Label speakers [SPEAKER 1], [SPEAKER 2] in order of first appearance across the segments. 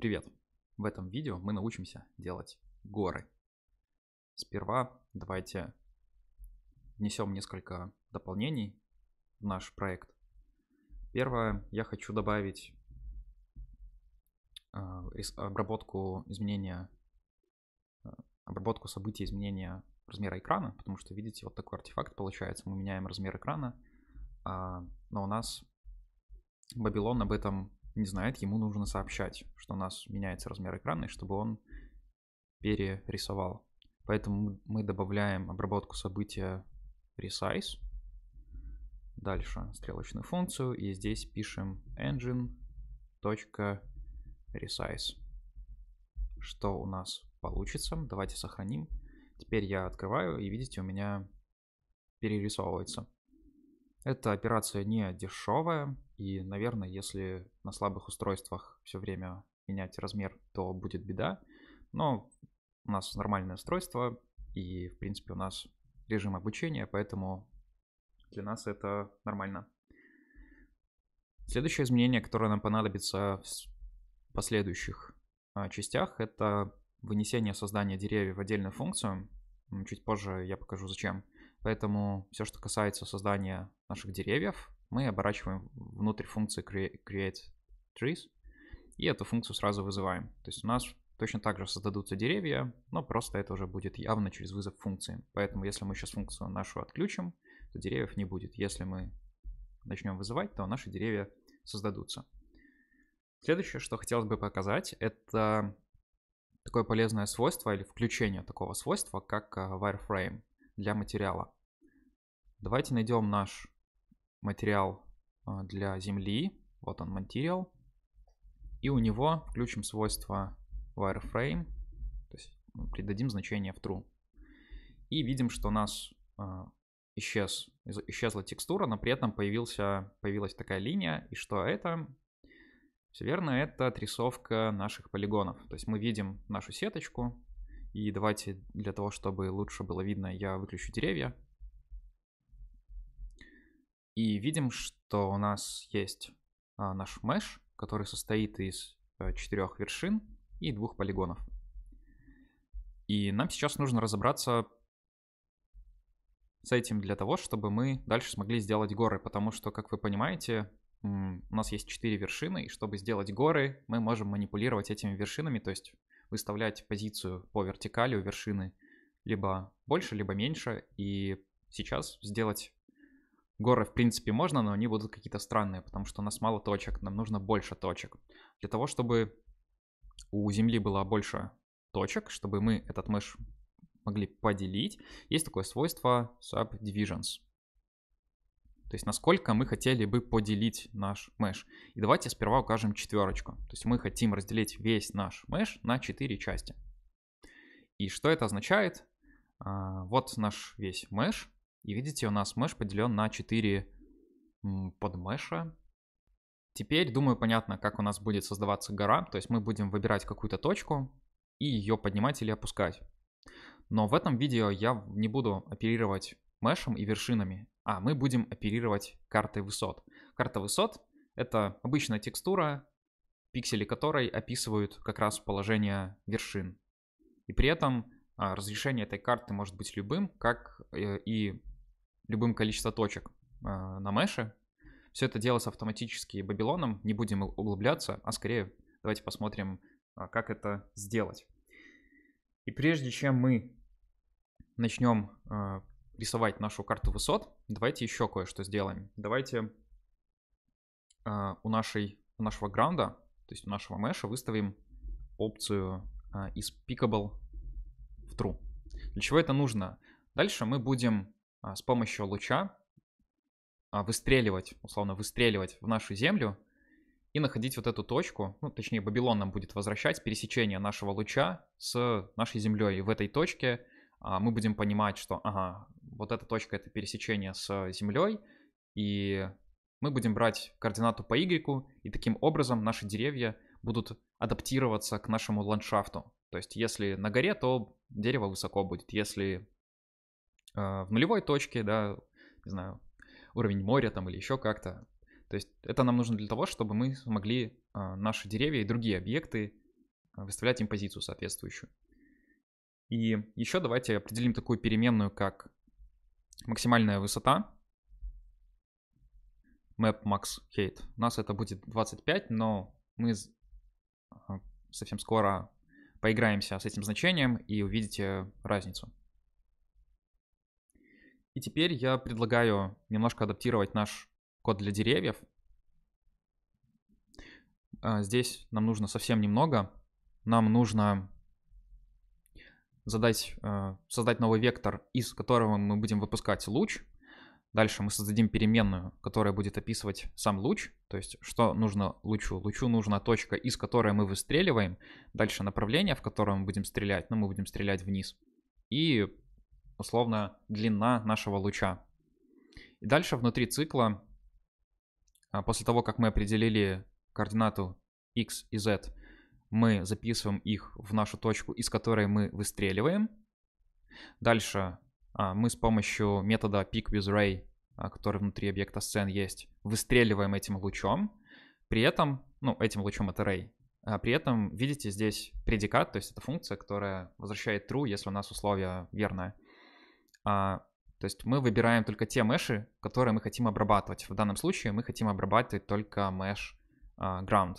[SPEAKER 1] Привет! В этом видео мы научимся делать горы. Сперва давайте внесем несколько дополнений в наш проект. Первое, я хочу добавить э, обработку изменения, э, обработку событий изменения размера экрана, потому что, видите, вот такой артефакт получается. Мы меняем размер экрана, а, но у нас Бабилон об этом не знает, ему нужно сообщать, что у нас меняется размер экрана, и чтобы он перерисовал. Поэтому мы добавляем обработку события resize. Дальше стрелочную функцию. И здесь пишем engine.resize. Что у нас получится? Давайте сохраним. Теперь я открываю, и видите, у меня перерисовывается. Эта операция не дешевая, и, наверное, если на слабых устройствах все время менять размер, то будет беда. Но у нас нормальное устройство, и, в принципе, у нас режим обучения, поэтому для нас это нормально. Следующее изменение, которое нам понадобится в последующих а, частях, это вынесение создания деревьев в отдельную функцию. Чуть позже я покажу зачем. Поэтому все, что касается создания наших деревьев, мы оборачиваем внутрь функции create trees, и эту функцию сразу вызываем. То есть у нас точно так же создадутся деревья, но просто это уже будет явно через вызов функции. Поэтому если мы сейчас функцию нашу отключим, то деревьев не будет. Если мы начнем вызывать, то наши деревья создадутся. Следующее, что хотелось бы показать, это такое полезное свойство или включение такого свойства, как а, wireframe для материала. Давайте найдем наш материал а, для земли. Вот он, материал. И у него включим свойство wireframe. То есть ну, придадим значение в true. И видим, что у нас а, исчез, исчезла текстура, но при этом появился, появилась такая линия. И что это? Все верно, это отрисовка наших полигонов. То есть мы видим нашу сеточку. И давайте для того, чтобы лучше было видно, я выключу деревья и видим, что у нас есть а, наш mesh, который состоит из э, четырех вершин и двух полигонов. И нам сейчас нужно разобраться с этим для того, чтобы мы дальше смогли сделать горы, потому что, как вы понимаете, у нас есть четыре вершины, и чтобы сделать горы, мы можем манипулировать этими вершинами, то есть выставлять позицию по вертикали у вершины либо больше, либо меньше, и сейчас сделать Горы, в принципе, можно, но они будут какие-то странные, потому что у нас мало точек, нам нужно больше точек. Для того, чтобы у Земли было больше точек, чтобы мы этот меш могли поделить, есть такое свойство subdivisions. То есть насколько мы хотели бы поделить наш меш. И давайте сперва укажем четверочку. То есть мы хотим разделить весь наш меш на 4 части. И что это означает? А, вот наш весь меш. И видите, у нас меш поделен на 4 подмеша. Теперь, думаю, понятно, как у нас будет создаваться гора. То есть мы будем выбирать какую-то точку и ее поднимать или опускать. Но в этом видео я не буду оперировать мешем и вершинами, а мы будем оперировать картой высот. Карта высот — это обычная текстура, пиксели которой описывают как раз положение вершин. И при этом а, разрешение этой карты может быть любым, как э, и любым количеством точек а, на меше. Все это делается автоматически Бабилоном, не будем углубляться, а скорее давайте посмотрим, а, как это сделать. И прежде чем мы начнем а, рисовать нашу карту высот, давайте еще кое-что сделаем. Давайте у, нашей, у нашего граунда, то есть у нашего меша, выставим опцию из pickable в true. Для чего это нужно? Дальше мы будем а, с помощью луча а, выстреливать, условно выстреливать в нашу землю и находить вот эту точку, ну, точнее, Бабилон нам будет возвращать пересечение нашего луча с нашей землей. И в этой точке а, мы будем понимать, что, ага, вот эта точка — это пересечение с землей, и мы будем брать координату по Y, и таким образом наши деревья будут адаптироваться к нашему ландшафту. То есть, если на горе, то дерево высоко будет, если а, в нулевой точке, да, не знаю, уровень моря там или еще как-то. То есть это нам нужно для того, чтобы мы смогли а, наши деревья и другие объекты а, выставлять им позицию соответствующую. И еще давайте определим такую переменную, как максимальная высота. Map max height. У нас это будет 25, но мы совсем скоро поиграемся с этим значением и увидите разницу. И теперь я предлагаю немножко адаптировать наш код для деревьев. А, здесь нам нужно совсем немного. Нам нужно задать, а, создать новый вектор, из которого мы будем выпускать луч. Дальше мы создадим переменную, которая будет описывать сам луч, то есть что нужно лучу. Лучу нужна точка, из которой мы выстреливаем. Дальше направление, в которое мы будем стрелять, но ну, мы будем стрелять вниз. И условно длина нашего луча. И дальше внутри цикла, а, после того, как мы определили координату x и z, мы записываем их в нашу точку, из которой мы выстреливаем. Дальше а, мы с помощью метода pickWithRay, а, который внутри объекта сцен есть, выстреливаем этим лучом. При этом, ну, этим лучом это ray. при этом, видите, здесь предикат, то есть это функция, которая возвращает true, если у нас условие верное. А, то есть мы выбираем только те меши, которые мы хотим обрабатывать. В данном случае мы хотим обрабатывать только меш а, ground.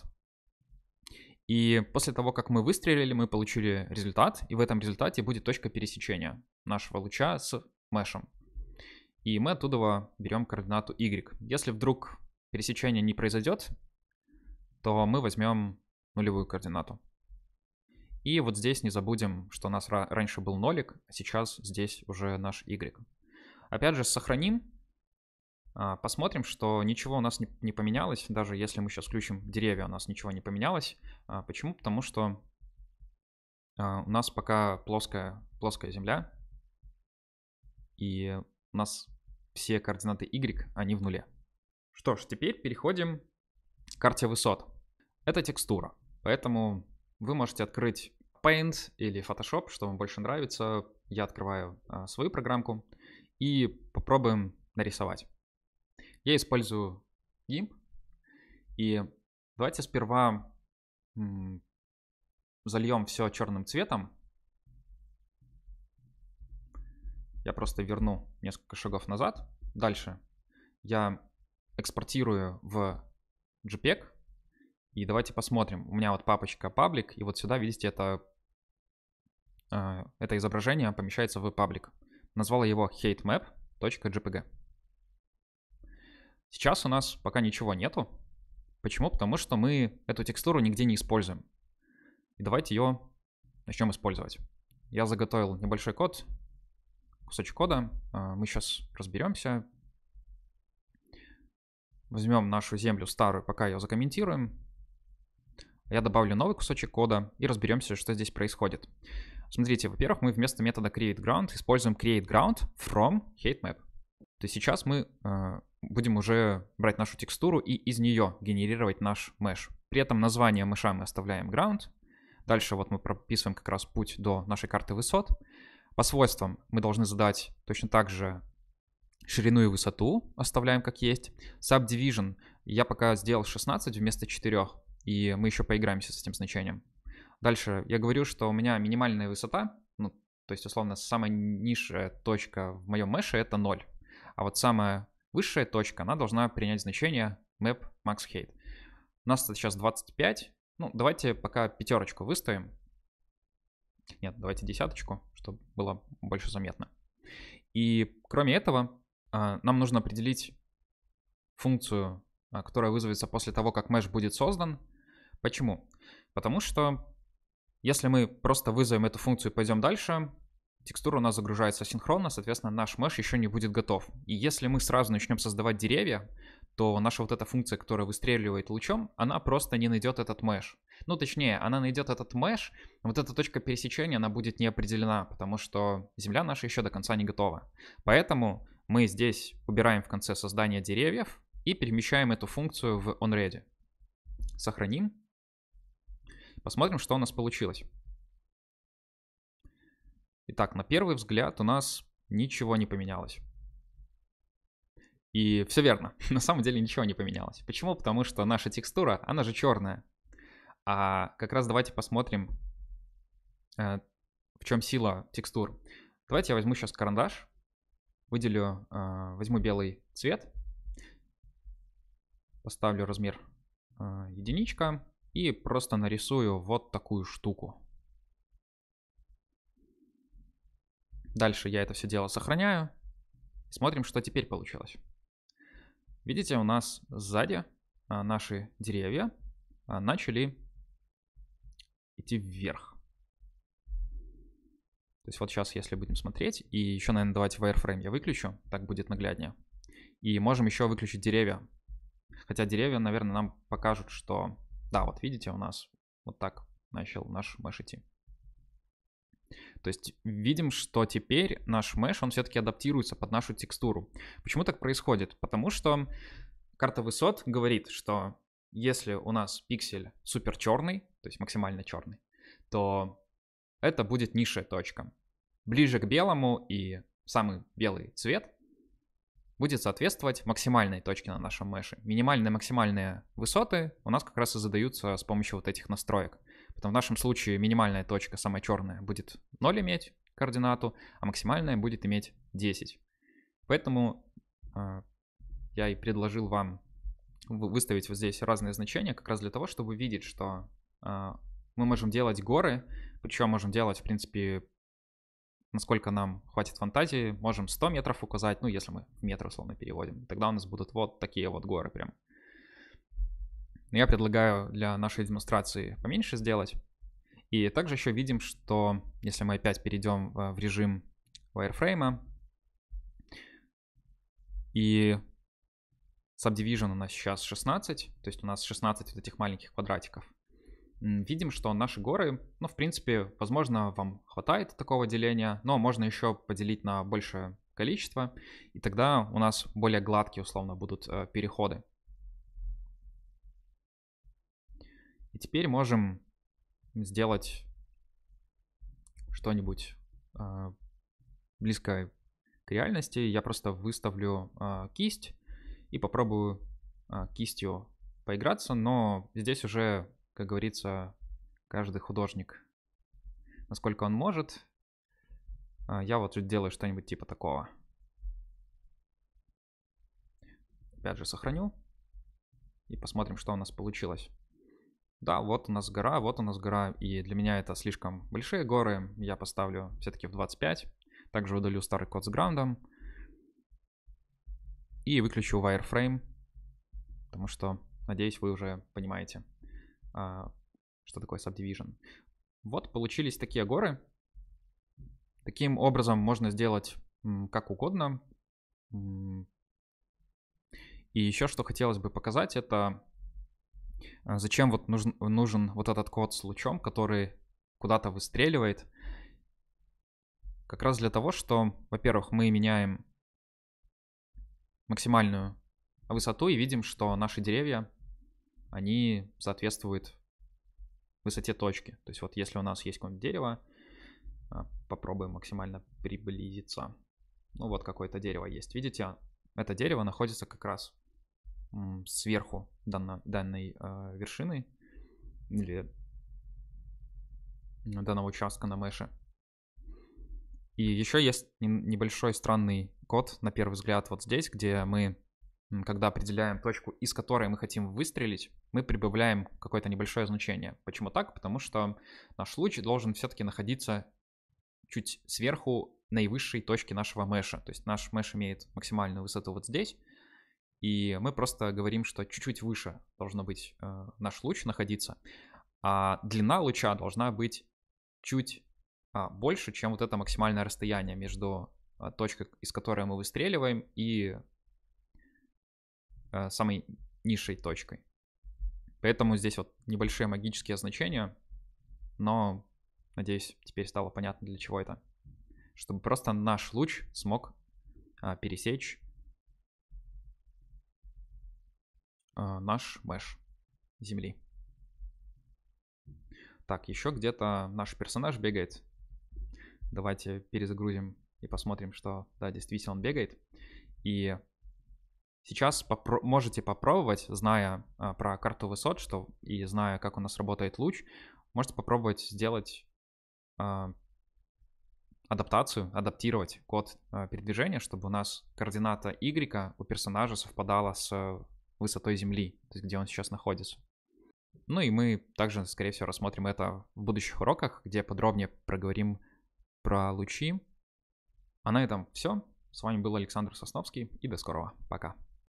[SPEAKER 1] И после того, как мы выстрелили, мы получили результат, и в этом результате будет точка пересечения нашего луча с мешем. И мы оттуда берем координату y. Если вдруг пересечение не произойдет, то мы возьмем нулевую координату. И вот здесь не забудем, что у нас раньше был нолик, а сейчас здесь уже наш y. Опять же, сохраним, а, посмотрим, что ничего у нас не, поменялось, даже если мы сейчас включим деревья, у нас ничего не поменялось. А, почему? Потому что а, у нас пока плоская, плоская земля, и у нас все координаты y, они в нуле. Что ж, теперь переходим к карте высот. Это текстура, поэтому вы можете открыть Paint или Photoshop, что вам больше нравится. Я открываю а, свою программку и попробуем нарисовать. Я использую GIMP. И давайте сперва м, зальем все черным цветом. Я просто верну несколько шагов назад. Дальше я экспортирую в JPEG и давайте посмотрим. У меня вот папочка паблик, и вот сюда, видите, это, э, это изображение помещается в паблик. Назвала его hatemap.jpg. Сейчас у нас пока ничего нету. Почему? Потому что мы эту текстуру нигде не используем. И давайте ее начнем использовать. Я заготовил небольшой код, кусочек кода. Э, мы сейчас разберемся. Возьмем нашу землю старую, пока ее закомментируем. Я добавлю новый кусочек кода и разберемся, что здесь происходит. Смотрите, во-первых, мы вместо метода createGround используем createGround from HateMap. То есть сейчас мы э, будем уже брать нашу текстуру и из нее генерировать наш mesh. При этом название меша мы оставляем ground. Дальше вот мы прописываем как раз путь до нашей карты высот. По свойствам мы должны задать точно так же ширину и высоту, оставляем как есть. Subdivision я пока сделал 16 вместо 4, и мы еще поиграемся с этим значением. Дальше я говорю, что у меня минимальная высота, ну, то есть, условно, самая низшая точка в моем меше — это 0. А вот самая высшая точка, она должна принять значение map max height. У нас сейчас 25. Ну, давайте пока пятерочку выставим. Нет, давайте десяточку, чтобы было больше заметно. И кроме этого, а, нам нужно определить функцию а, которая вызовется после того, как меш будет создан. Почему? Потому что если мы просто вызовем эту функцию и пойдем дальше, текстура у нас загружается синхронно, соответственно, наш меш еще не будет готов. И если мы сразу начнем создавать деревья, то наша вот эта функция, которая выстреливает лучом, она просто не найдет этот меш. Ну, точнее, она найдет этот меш, вот эта точка пересечения, она будет не определена, потому что земля наша еще до конца не готова. Поэтому мы здесь убираем в конце создание деревьев, и перемещаем эту функцию в onReady. Сохраним. Посмотрим, что у нас получилось. Итак, на первый взгляд у нас ничего не поменялось. И все верно, на самом деле ничего не поменялось. Почему? Потому что наша текстура, она же черная. А как раз давайте посмотрим, э, в чем сила текстур. Давайте я возьму сейчас карандаш, выделю, э, возьму белый цвет поставлю размер э, единичка и просто нарисую вот такую штуку. Дальше я это все дело сохраняю. Смотрим, что теперь получилось. Видите, у нас сзади а, наши деревья а, начали идти вверх. То есть вот сейчас, если будем смотреть, и еще, наверное, давайте wireframe я выключу, так будет нагляднее. И можем еще выключить деревья, Хотя деревья, наверное, нам покажут, что... Да, вот видите, у нас вот так начал наш меш идти. То есть видим, что теперь наш меш, он все-таки адаптируется под нашу текстуру. Почему так происходит? Потому что карта высот говорит, что если у нас пиксель супер черный, то есть максимально черный, то это будет низшая точка. Ближе к белому и самый белый цвет будет соответствовать максимальной точке на нашем меше. Минимальные максимальные высоты у нас как раз и задаются с помощью вот этих настроек. Поэтому в нашем случае минимальная точка, самая черная, будет 0 иметь координату, а максимальная будет иметь 10. Поэтому э, я и предложил вам выставить вот здесь разные значения, как раз для того, чтобы видеть, что э, мы можем делать горы, причем можем делать, в принципе, насколько нам хватит фантазии, можем 100 метров указать, ну, если мы в метр условно переводим. Тогда у нас будут вот такие вот горы прям. Но я предлагаю для нашей демонстрации поменьше сделать. И также еще видим, что если мы опять перейдем э, в режим wireframe, и Subdivision у нас сейчас 16, то есть у нас 16 вот этих маленьких квадратиков видим, что наши горы, ну, в принципе, возможно, вам хватает такого деления, но можно еще поделить на большее количество, и тогда у нас более гладкие, условно, будут э, переходы. И теперь можем сделать что-нибудь э, близкое к реальности. Я просто выставлю э, кисть и попробую э, кистью поиграться, но здесь уже как говорится, каждый художник, насколько он может. А, я вот делаю что-нибудь типа такого. Опять же, сохраню. И посмотрим, что у нас получилось. Да, вот у нас гора, вот у нас гора. И для меня это слишком большие горы. Я поставлю все-таки в 25. Также удалю старый код с граундом. И выключу wireframe. Потому что, надеюсь, вы уже понимаете. А, что такое subdivision. Вот получились такие горы. Таким образом можно сделать как угодно. И еще что хотелось бы показать, это а, зачем вот нужен, нужен вот этот код с лучом, который куда-то выстреливает. Как раз для того, что, во-первых, мы меняем максимальную высоту и видим, что наши деревья они соответствуют высоте точки. То есть вот если у нас есть какое-нибудь дерево, а, попробуем максимально приблизиться. Ну вот какое-то дерево есть. Видите, это дерево находится как раз сверху данно, данной э, вершины или данного участка на мэше. И еще есть небольшой странный код, на первый взгляд, вот здесь, где мы когда определяем точку, из которой мы хотим выстрелить, мы прибавляем какое-то небольшое значение. Почему так? Потому что наш луч должен все-таки находиться чуть сверху наивысшей точки нашего меша. То есть наш меш имеет максимальную высоту вот здесь, и мы просто говорим, что чуть-чуть выше должно быть э, наш луч находиться, а длина луча должна быть чуть а, больше, чем вот это максимальное расстояние между а, точкой, из которой мы выстреливаем, и Э, самой низшей точкой. Поэтому здесь вот небольшие магические значения, но, надеюсь, теперь стало понятно, для чего это. Чтобы просто наш луч смог а, пересечь а, наш меш Земли. Так, еще где-то наш персонаж бегает. Давайте перезагрузим и посмотрим, что, да, действительно он бегает. И Сейчас попро- можете попробовать, зная а, про карту высот, что и зная, как у нас работает луч, можете попробовать сделать а, адаптацию, адаптировать код а, передвижения, чтобы у нас координата Y у персонажа совпадала с высотой Земли, то есть где он сейчас находится. Ну и мы также, скорее всего, рассмотрим это в будущих уроках, где подробнее проговорим про лучи. А на этом все. С вами был Александр Сосновский и до скорого. Пока.